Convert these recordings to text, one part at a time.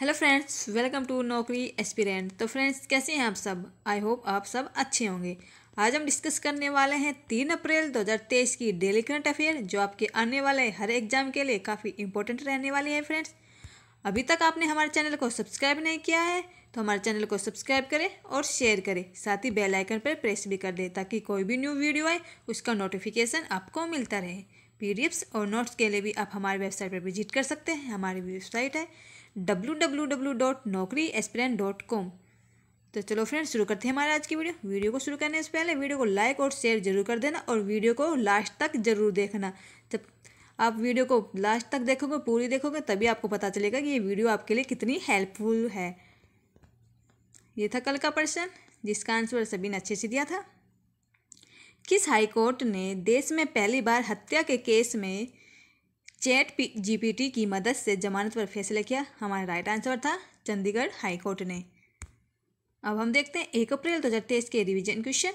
hello friends welcome to Naukri aspirant तो friends कैसे हैं आप सब आई होप आप सब अच्छे होंगे आज हम डिस्कस करने वाले हैं तीन अप्रैल 2023 की डेली करंट अफेयर जो आपके आने वाले हर एग्जाम के लिए काफ़ी इंपॉर्टेंट रहने वाली है फ्रेंड्स अभी तक आपने हमारे चैनल को सब्सक्राइब नहीं किया है तो हमारे चैनल को सब्सक्राइब करें और शेयर करें साथ ही बेल आइकन पर प्रेस भी कर दें ताकि कोई भी न्यू वीडियो आए उसका नोटिफिकेशन आपको मिलता रहे पीडीएफ्स और नोट्स के लिए भी आप हमारे वेबसाइट पर विजिट कर सकते हैं हमारी वेबसाइट है W W W dot Naukri dot com तो चलो फ्रेंड्स शुरू करते हैं हमारा आज की वीडियो वीडियो को शुरू करने से पहले वीडियो को लाइक और शेयर जरूर कर देना और वीडियो को लास्ट तक जरूर देखना जब आप वीडियो को लास्ट तक देखोगे पूरी देखोगे तभी आपको पता चलेगा कि ये वीडियो आपके लिए कितनी हेल्पफुल है ये था कल का प्रश्न जिसका आंसर सभी ने अच्छे से दिया था किस हाईकोर्ट ने देश में पहली बार हत्या के केस में चैट जीपीटी की मदद से जमानत पर फैसला किया हमारा राइट आंसर था चंडीगढ़ हाई कोर्ट ने अब हम देखते हैं एक अप्रैल दो हज़ार तेईस के रिविजन क्वेश्चन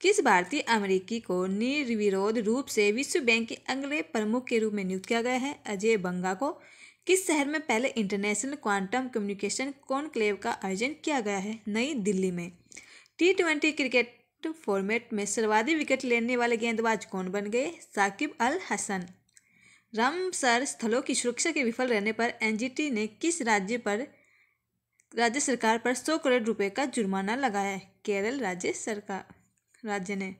किस भारतीय अमेरिकी को निर्विरोध रूप से विश्व बैंक के अगले प्रमुख के रूप में नियुक्त किया गया है अजय बंगा को किस शहर में पहले इंटरनेशनल क्वांटम कम्युनिकेशन कॉन्क्लेव का आयोजन किया गया है नई दिल्ली में टी ट्वेंटी क्रिकेट फॉर्मेट में सर्वाधिक विकेट लेने वाले गेंदबाज कौन बन गए साकिब अल हसन रामसर स्थलों की सुरक्षा के विफल रहने पर एनजीटी ने किस राज्य पर राज्य सरकार पर सौ करोड़ रुपए का जुर्माना लगाया केरल राज्य सरकार राज्य ने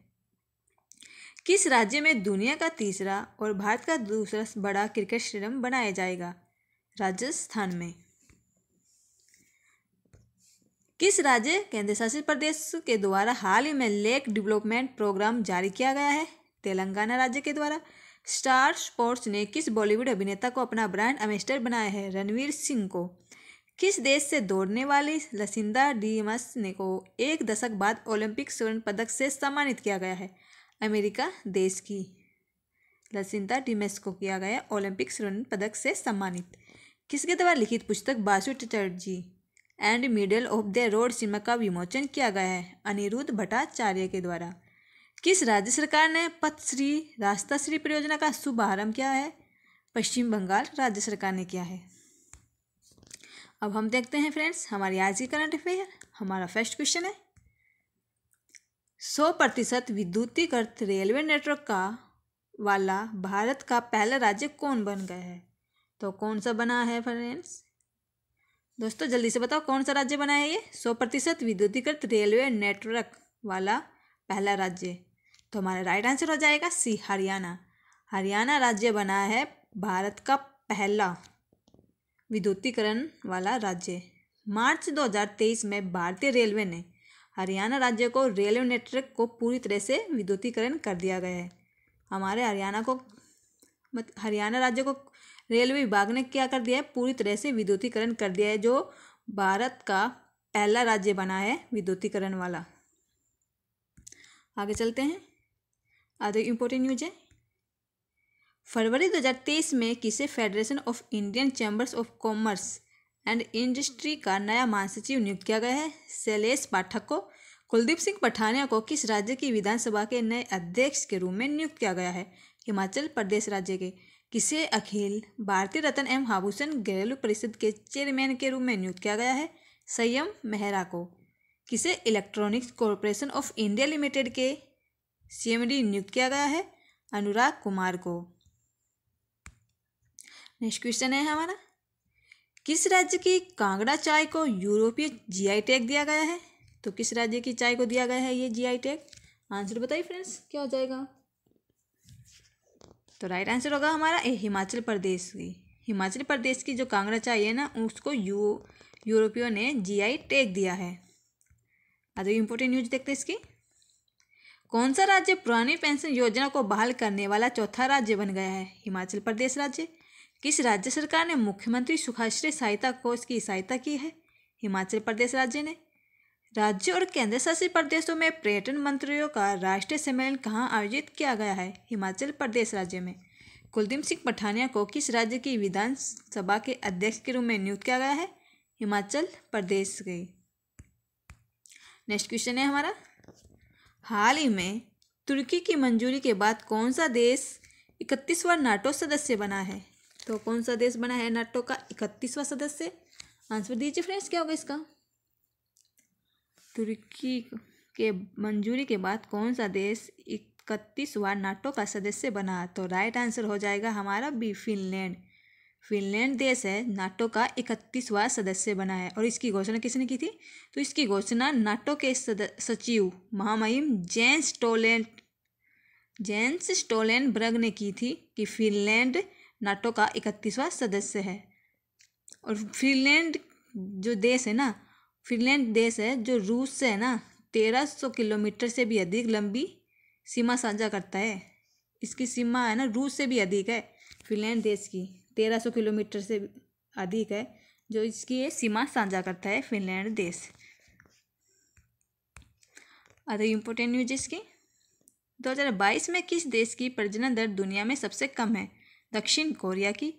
किस राज्य में दुनिया का तीसरा और भारत का दूसरा बड़ा क्रिकेट स्टेडियम बनाया जाएगा राजस्थान में किस राज्य केंद्र शासित प्रदेश के द्वारा हाल ही में लेक डेवलपमेंट प्रोग्राम जारी किया गया है तेलंगाना राज्य के द्वारा स्टार स्पोर्ट्स ने किस बॉलीवुड अभिनेता को अपना ब्रांड एम्बेसडर बनाया है रणवीर सिंह को किस देश से दौड़ने वाली लसिंदा डीमस ने को एक दशक बाद ओलंपिक स्वर्ण पदक से सम्मानित किया गया है अमेरिका देश की लसिंदा डीमस को किया गया ओलंपिक स्वर्ण पदक से सम्मानित किसके द्वारा लिखित पुस्तक Basu Chatterjee and middle of the road cinema का विमोचन किया गया है अनिरुद्ध भट्टाचार्य के द्वारा किस राज्य सरकार ने पथश्री रास्ता श्री परियोजना का शुभारंभ किया है पश्चिम बंगाल राज्य सरकार ने किया है अब हम देखते हैं फ्रेंड्स हमारी आज की करंट अफेयर हमारा फर्स्ट क्वेश्चन है सौ प्रतिशत विद्युतीकृत रेलवे नेटवर्क का वाला भारत का पहला राज्य कौन बन गया है तो कौन सा बना है फ्रेंड्स दोस्तों जल्दी से बताओ कौन सा राज्य बना है ये सौ प्रतिशत विद्युतीकृत रेलवे नेटवर्क वाला पहला राज्य तो हमारा राइट आंसर हो जाएगा सी हरियाणा हरियाणा राज्य बना है भारत का पहला विद्युतीकरण वाला राज्य मार्च 2023 में भारतीय रेलवे ने हरियाणा राज्य को रेलवे नेटवर्क को पूरी तरह से विद्युतीकरण कर दिया गया है हमारे हरियाणा को मत हरियाणा राज्य को रेलवे विभाग ने क्या कर दिया है पूरी तरह से विद्युतीकरण कर दिया है जो भारत का पहला राज्य बना है विद्युतीकरण वाला आगे चलते हैं अदर इम्पोर्टेंट न्यूज है फरवरी 2023 में किसे federation of Indian chambers of commerce and industry का नया महासचिव नियुक्त किया गया है शैलेश पाठक को कुलदीप सिंह पठानिया को किस राज्य की विधानसभा के नए अध्यक्ष के रूप में नियुक्त किया गया है हिमाचल प्रदेश राज्य के किसे अखिल भारतीय रत्न एवं हाभूषण घरेलू परिषद के चेयरमैन के रूप में नियुक्त किया गया है संयम मेहरा को किसे electronics corporation of India limited के सीएमडी नियुक्त किया गया है अनुराग कुमार को नेक्स्ट क्वेश्चन है हमारा किस राज्य की कांगड़ा चाय को यूरोपीय जीआई टैग दिया गया है तो किस राज्य की चाय को दिया गया है ये जीआई टैग आंसर बताइए फ्रेंड्स क्या हो जाएगा तो राइट आंसर होगा हमारा ए हिमाचल प्रदेश की हिमाचल प्रदेश की जो कांगड़ा चाय है ना उसको यू यूरोपियों ने जीआई टैग दिया है अभी इम्पोर्टेंट न्यूज देखते हैं इसकी कौन सा राज्य पुरानी पेंशन योजना को बहाल करने वाला चौथा राज्य बन गया है हिमाचल प्रदेश राज्य किस राज्य सरकार ने मुख्यमंत्री सुखाश्री सहायता कोष की सहायता की है हिमाचल प्रदेश राज्य ने राज्य और केंद्र शासित प्रदेशों में पर्यटन मंत्रियों का राष्ट्रीय सम्मेलन कहाँ आयोजित किया गया है हिमाचल प्रदेश राज्य में कुलदीप सिंह पठानिया को किस राज्य की विधानसभा के अध्यक्ष के रूप में नियुक्त किया गया है हिमाचल प्रदेश के नेक्स्ट क्वेश्चन है हमारा हाल ही में तुर्की की मंजूरी के बाद कौन सा देश इकतीसवां नाटो सदस्य बना है तो कौन सा देश बना है नाटो का इकतीसवां सदस्य आंसर दीजिए फ्रेंड्स क्या होगा इसका तुर्की के मंजूरी के बाद कौन सा देश इकतीस बार नाटो का सदस्य बना तो राइट आंसर हो जाएगा हमारा बी फिनलैंड फिनलैंड देश है नाटो का इकतीसवां सदस्य बना है और इसकी घोषणा किसने की थी तो इसकी घोषणा नाटो के सचिव महामहिम जेंस टोलेंट जेंस स्टोलेन ब्रग ने की थी कि फिनलैंड नाटो का इकतीसवां सदस्य है और फिनलैंड जो देश है ना फिनलैंड देश है जो रूस से है ना तेरह सौ किलोमीटर से भी अधिक लंबी सीमा साझा करता है इसकी सीमा है ना रूस से भी अधिक है फिनलैंड देश की तेरह सौ किलोमीटर से अधिक है जो इसकी ये सीमा साझा करता है फिनलैंड देश अदर इम्पोर्टेंट न्यूज इसकी दो हजार बाईस में किस देश की प्रजनन दर दुनिया में सबसे कम है दक्षिण कोरिया की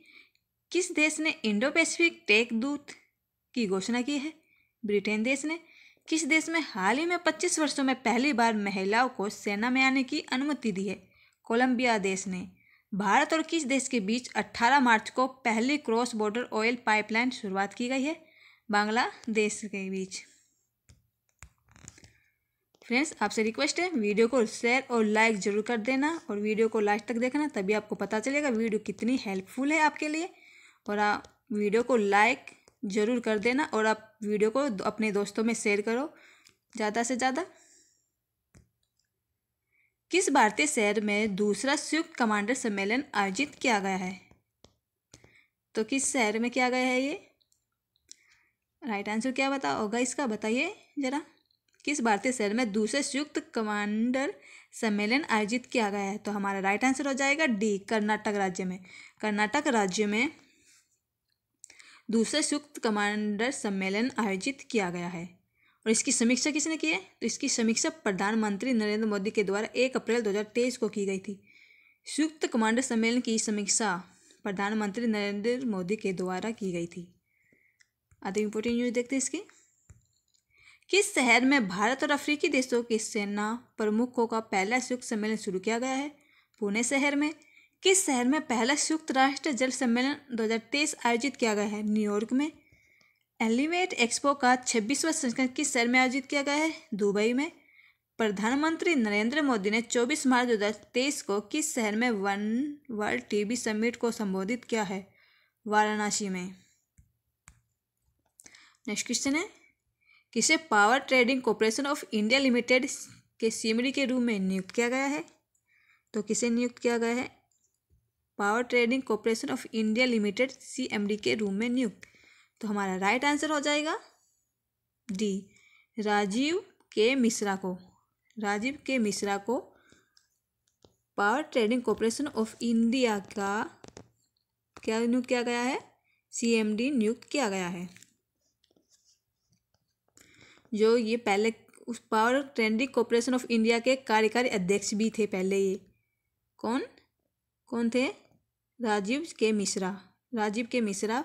किस देश ने इंडो पैसिफिक टेक दूत की घोषणा की है ब्रिटेन देश ने किस देश में हाल ही में 25 वर्षों में पहली बार महिलाओं को सेना में आने की अनुमति दी है कोलंबिया देश ने भारत और किस देश के बीच 18 मार्च को पहली क्रॉस बॉर्डर ऑयल पाइपलाइन शुरुआत की गई है बांग्लादेश के बीच फ्रेंड्स आपसे रिक्वेस्ट है वीडियो को शेयर और लाइक जरूर कर देना और वीडियो को लास्ट तक देखना तभी आपको पता चलेगा वीडियो कितनी हेल्पफुल है आपके लिए और आप वीडियो को लाइक ज़रूर कर देना और आप वीडियो को अपने दोस्तों में शेयर करो ज़्यादा से ज़्यादा किस भारतीय शहर में दूसरा संयुक्त कमांडर सम्मेलन आयोजित किया गया है तो किस शहर में किया गया है ये राइट आंसर क्या बता होगा इसका बताइए ज़रा किस भारतीय शहर में दूसरे संयुक्त कमांडर सम्मेलन आयोजित किया गया है तो हमारा राइट आंसर हो जाएगा डी कर्नाटक राज्य में कर्नाटक राज्य में दूसरा संयुक्त कमांडर सम्मेलन आयोजित किया गया है और इसकी समीक्षा किसने की है तो इसकी समीक्षा प्रधानमंत्री नरेंद्र मोदी के द्वारा एक अप्रैल दो को की गई थी संयुक्त कमांडर सम्मेलन की समीक्षा प्रधानमंत्री नरेंद्र मोदी के द्वारा की गई थी अधिक इम्पोर्टेंट न्यूज़ देखते हैं इसकी किस शहर में भारत और अफ्रीकी देशों के सेना प्रमुखों का पहला संयुक्त सम्मेलन शुरू किया गया है पुणे शहर में किस शहर में पहला संयुक्त राष्ट्र जल सम्मेलन 2023 आयोजित किया गया है न्यूयॉर्क में एलिवेट एक्सपो का छब्बीसवां संस्करण किस शहर में आयोजित किया गया है दुबई में प्रधानमंत्री नरेंद्र मोदी ने 24 मार्च 2023 को किस शहर में वन वर्ल्ड टीबी समिट को संबोधित किया है वाराणसी में नेक्स्ट क्वेश्चन है किसे power trading corporation of India limited के सीमरी के रूप में नियुक्त किया गया है तो किसे नियुक्त किया गया है power trading corporation of India limited CMD के रूम में नियुक्त तो हमारा राइट आंसर हो जाएगा डी राजीव के मिश्रा को राजीव के मिश्रा को power trading corporation of India का क्या नियुक्त किया गया है सीएमडी नियुक्त किया गया है जो ये पहले उस power trading corporation of India के कार्यकारी अध्यक्ष भी थे पहले ये कौन कौन थे राजीव के मिश्रा राजीव के मिश्रा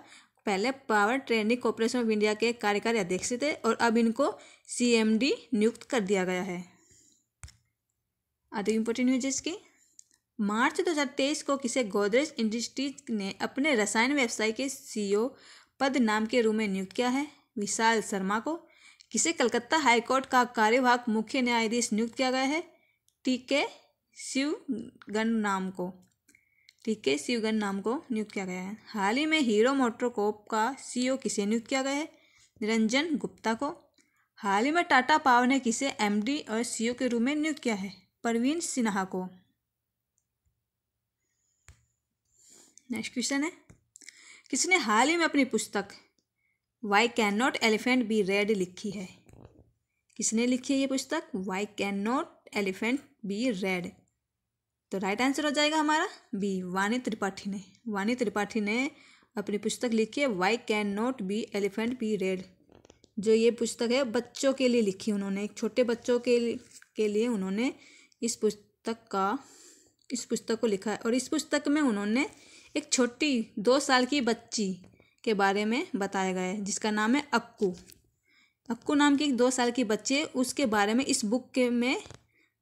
पहले power training corporation of India के कार्यकारी अध्यक्ष थे और अब इनको सीएमडी नियुक्त कर दिया गया है अधिक इम्पोर्टेंट न्यूज इसकी मार्च 2023 को किसे गोदरेज इंडस्ट्रीज ने अपने रसायन व्यवसाय के सीईओ e पद नाम के रूप में नियुक्त किया है विशाल शर्मा को किसे कलकत्ता हाईकोर्ट का कार्यवाहक मुख्य न्यायाधीश नियुक्त किया गया है टी के शिव गण नाम को टीके सीयूगन नाम को नियुक्त किया गया है हाल ही में हीरो मोटरकोप का सीईओ किसे नियुक्त किया गया है निरंजन गुप्ता को हाल ही में टाटा पावर ने किसे एमडी और सीईओ के रूप में नियुक्त किया है परवीन सिन्हा को नेक्स्ट क्वेश्चन है किसने हाल ही में अपनी पुस्तक why can not elephant be red लिखी है किसने लिखी है ये पुस्तक why can not elephant be red तो राइट आंसर हो जाएगा हमारा बी वानी त्रिपाठी ने वानी त्रिपाठी ने अपनी पुस्तक लिखी है why can not be elephant be red जो ये पुस्तक है बच्चों के लिए लिखी उन्होंने छोटे बच्चों के लिए के लिए उन्होंने इस पुस्तक का इस पुस्तक को लिखा है और इस पुस्तक में उन्होंने एक छोटी दो साल की बच्ची के बारे में बताया गया है जिसका नाम है अक्कू अक्कू नाम की एक दो साल की बच्ची है उसके बारे में इस बुक के में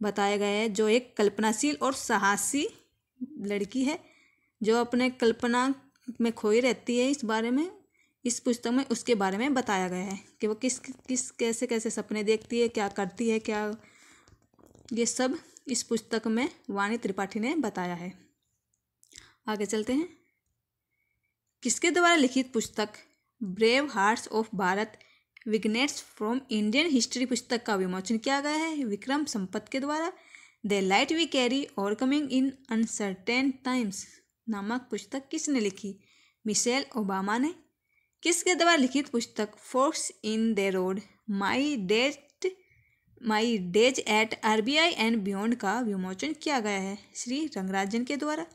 बताया गया है जो एक कल्पनाशील और साहसी लड़की है जो अपने कल्पना में खोई रहती है इस बारे में इस पुस्तक में उसके बारे में बताया गया है कि वो किस किस कैसे कैसे सपने देखती है क्या करती है क्या ये सब इस पुस्तक में वाणी त्रिपाठी ने बताया है आगे चलते हैं किसके द्वारा लिखित पुस्तक brave hearts of Bharat vignettes from Indian history पुस्तक का विमोचन किया गया है विक्रम संपत के द्वारा the light we carry overcoming in uncertain times नामक पुस्तक किसने लिखी मिशेल ओबामा ने किसके द्वारा लिखित पुस्तक forks in the road my date my days at R B I and beyond का विमोचन किया गया है श्री रंगराजन के द्वारा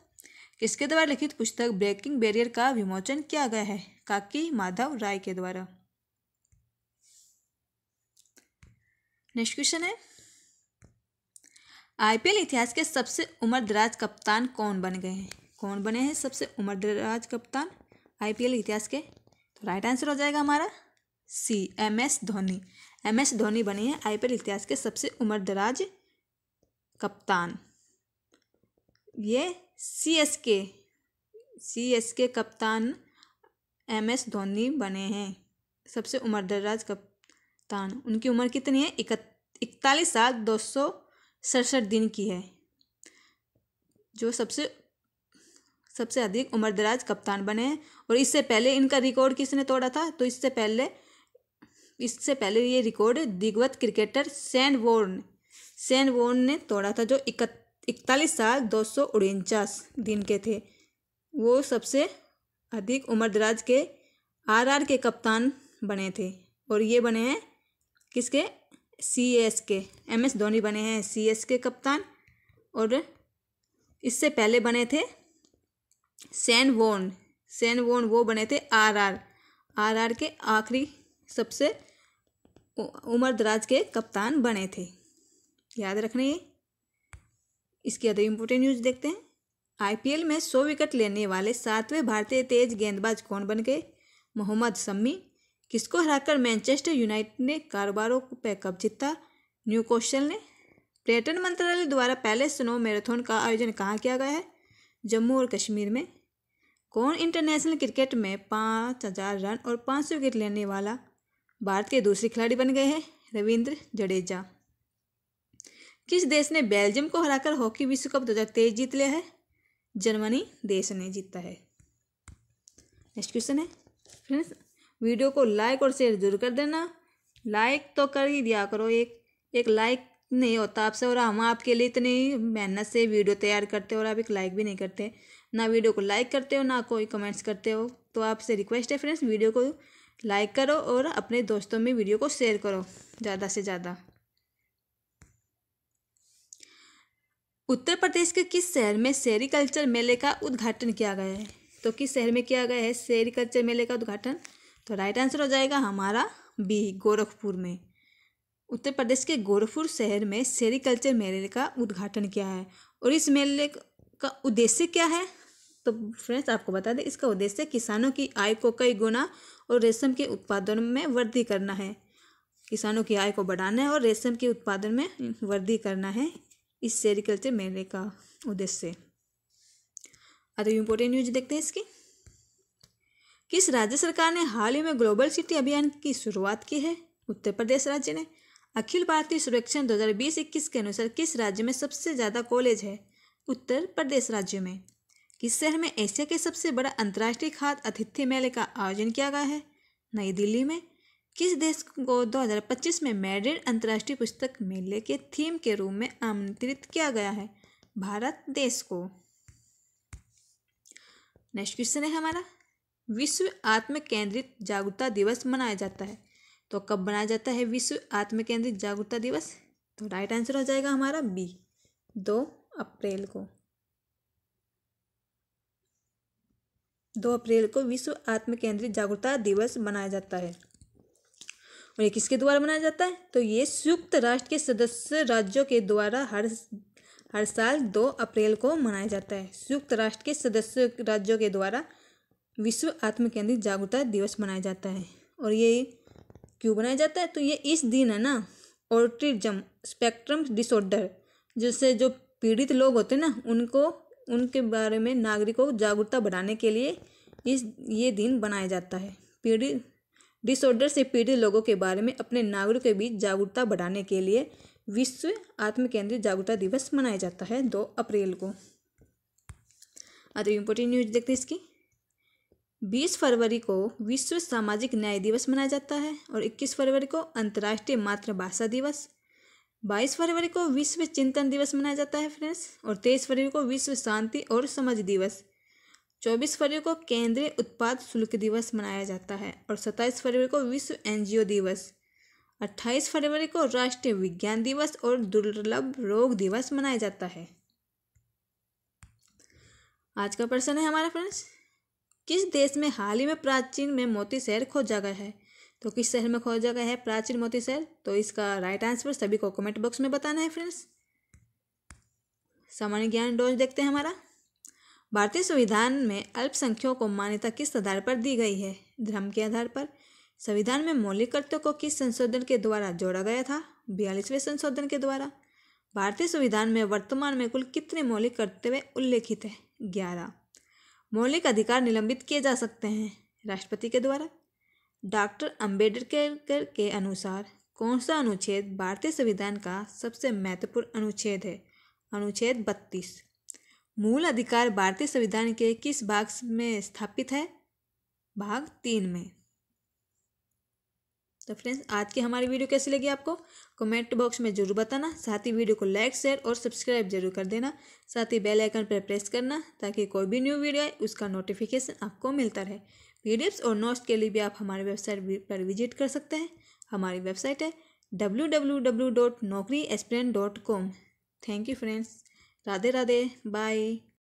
किसके द्वारा लिखित पुस्तक ब्रेकिंग बैरियर का विमोचन किया गया है काकी माधव राय के द्वारा नेक्स्ट क्वेश्चन है आईपीएल इतिहास के सबसे उम्रदराज कप्तान कौन बन गए हैं कौन बने हैं सबसे उम्रदराज कप्तान आईपीएल इतिहास के तो राइट आंसर हो जाएगा हमारा C M S Dhoni M S Dhoni बने हैं आईपीएल इतिहास के सबसे उम्रदराज कप्तान ये सी एस के सी एस के कप्तान एम एस धोनी बने हैं सबसे उम्रदराज कप तान उनकी उम्र कितनी है इकतालीस साल दो सौ सड़सठ दिन की है जो सबसे सबसे अधिक उम्रदराज कप्तान बने हैं और इससे पहले इनका रिकॉर्ड किसने तोड़ा था तो इससे पहले इससे पहले ये रिकॉर्ड दिग्वत cricketer Shane Warne Shane Warne ने तोड़ा था जो इकतालीस साल दो सौ उनचास दिन के थे वो सबसे अधिक उम्रदराज के आरआर के कप्तान बने थे और ये बने हैं किसके C S K M S Dhoni बने हैं सी एस के कप्तान और इससे पहले बने थे सैन वोन सैन वोन वो बने थे आर आर आर आर के आखिरी सबसे उम्र दराज के कप्तान बने थे याद रखने ये इसके अदर इम्पोर्टेंट न्यूज देखते हैं आईपीएल में सौ विकेट लेने वाले सातवें भारतीय तेज गेंदबाज कौन बन गए मोहम्मद शम्मी किसको हराकर मैनचेस्टर यूनाइटेड ने कारोबारों पे कब्जे जीता न्यू कौशल ने पर्यटन मंत्रालय द्वारा पहले स्नो मैराथन का आयोजन कहाँ किया गया है जम्मू और कश्मीर में कौन इंटरनेशनल क्रिकेट में पाँच हजार रन और पाँच सौ विकेट लेने वाला भारत के दूसरे खिलाड़ी बन गए हैं रविंद्र जडेजा किस देश ने बेल्जियम को हराकर हॉकी विश्व कप दो हजार तेईस जीत लिया है जर्मनी देश ने जीता है नेक्स्ट क्वेश्चन है फ्रेंड्स वीडियो को लाइक और शेयर जरूर कर देना लाइक तो कर ही दिया करो एक एक लाइक नहीं होता आपसे और हम आपके लिए इतनी मेहनत से वीडियो तैयार करते हो और आप एक लाइक भी नहीं करते ना वीडियो को लाइक करते हो ना कोई कमेंट्स करते हो तो आपसे रिक्वेस्ट है फ्रेंड्स वीडियो को लाइक करो और अपने दोस्तों में वीडियो को शेयर करो ज़्यादा से ज़्यादा उत्तर प्रदेश के किस शहर में सेरिकल्चर मेले का उद्घाटन किया गया है तो किस शहर में किया गया है सेरिकल्चर मेले का उद्घाटन तो राइट आंसर हो जाएगा हमारा बी गोरखपुर में उत्तर प्रदेश के गोरखपुर शहर में सेरिकल्चर मेले का उद्घाटन किया है और इस मेले का उद्देश्य क्या है तो फ्रेंड्स आपको बता दें इसका उद्देश्य किसानों की आय को कई गुना और रेशम के उत्पादन में वृद्धि करना है किसानों की आय को बढ़ाना है और रेशम के उत्पादन में वृद्धि करना है इस सेरिकल्चर मेले का उद्देश्य अरे इम्पोर्टेंट न्यूज देखते हैं इसकी किस राज्य सरकार ने हाल ही में ग्लोबल सिटी अभियान की शुरुआत की है उत्तर प्रदेश राज्य ने अखिल भारतीय सर्वेक्षण 2020-21 के अनुसार किस राज्य में सबसे ज़्यादा कॉलेज है उत्तर प्रदेश राज्य में किस शहर में एशिया के सबसे बड़ा अंतर्राष्ट्रीय खाद्य अतिथि मेले का आयोजन किया गया है नई दिल्ली में किस देश को 2025 में मैड्रिड अंतर्राष्ट्रीय पुस्तक मेले के थीम के रूप में आमंत्रित किया गया है भारत देश को नेक्स्ट क्वेश्चन है हमारा विश्व आत्म केंद्रित जागरूकता दिवस मनाया जाता है तो कब मनाया जाता है विश्व आत्म केंद्रित जागरूकता दिवस तो राइट आंसर हो जाएगा हमारा बी दो अप्रैल को दो अप्रैल को विश्व आत्म केंद्रित जागरूकता दिवस मनाया जाता है और ये किसके द्वारा मनाया जाता है तो ये संयुक्त राष्ट्र के सदस्य राज्यों के द्वारा हर हर साल दो अप्रैल को मनाया जाता है संयुक्त राष्ट्र के सदस्य राज्यों के द्वारा विश्व आत्म केंद्रित जागरूकता दिवस मनाया जाता है और ये क्यों बनाया जाता है तो ये इस दिन है ना ऑटिज्म स्पेक्ट्रम डिसऑर्डर जिससे जो पीड़ित लोग होते हैं ना उनको उनके बारे में नागरिकों को जागरूकता बढ़ाने के लिए इस ये दिन बनाया जाता है पीड़ित डिसऑर्डर से पीड़ित लोगों के बारे में अपने नागरिकों के बीच जागरूकता बढ़ाने के लिए विश्व आत्म केंद्रित जागरूकता दिवस मनाया जाता है दो अप्रैल को अदर इम्पोर्टेंट न्यूज देखते हैं इसकी बीस फरवरी को विश्व सामाजिक न्याय दिवस मनाया जाता है और इक्कीस फरवरी को अंतर्राष्ट्रीय मातृभाषा दिवस बाईस फरवरी को विश्व चिंतन दिवस मनाया जाता है फ्रेंड्स और तेईस फरवरी को विश्व शांति और समझ दिवस चौबीस फरवरी को केंद्रीय उत्पाद शुल्क दिवस मनाया जाता है और सत्ताईस फरवरी को विश्व एनजीओ दिवस अट्ठाईस फरवरी को राष्ट्रीय विज्ञान दिवस और दुर्लभ रोग दिवस मनाया जाता है आज का प्रश्न है हमारा फ्रेंड्स किस देश में हाल ही में प्राचीन में मोती शहर खोजा गया है तो किस शहर में खोजा गया है प्राचीन मोती शहर तो इसका राइट आंसर सभी को कमेंट बॉक्स में बताना है फ्रेंड्स सामान्य ज्ञान डोज देखते हैं हमारा भारतीय संविधान में अल्पसंख्यकों को मान्यता किस आधार पर दी गई है धर्म के आधार पर संविधान में मौलिक कर्तव्यों को किस संशोधन के द्वारा जोड़ा गया था बयालीसवें संशोधन के द्वारा भारतीय संविधान में वर्तमान में कुल कितने मौलिक कर्तव्य उल्लेखित है ग्यारह मौलिक अधिकार निलंबित किए जा सकते हैं राष्ट्रपति के द्वारा डॉक्टर अम्बेडकर के अनुसार कौन सा अनुच्छेद भारतीय संविधान का सबसे महत्वपूर्ण अनुच्छेद है अनुच्छेद बत्तीस मूल अधिकार भारतीय संविधान के किस भाग में स्थापित है भाग तीन में तो फ्रेंड्स आज की हमारी वीडियो कैसी लगी आपको कमेंट बॉक्स में जरूर बताना साथ ही वीडियो को लाइक शेयर और सब्सक्राइब जरूर कर देना साथ ही बेल आइकन पर प्रेस करना ताकि कोई भी न्यू वीडियो आए उसका नोटिफिकेशन आपको मिलता रहे वीडियोस और नोट्स के लिए भी आप हमारी वेबसाइट पर विजिट कर सकते हैं हमारी वेबसाइट है W W W dot Naukri dot com thank you friends Radhe Radhe bye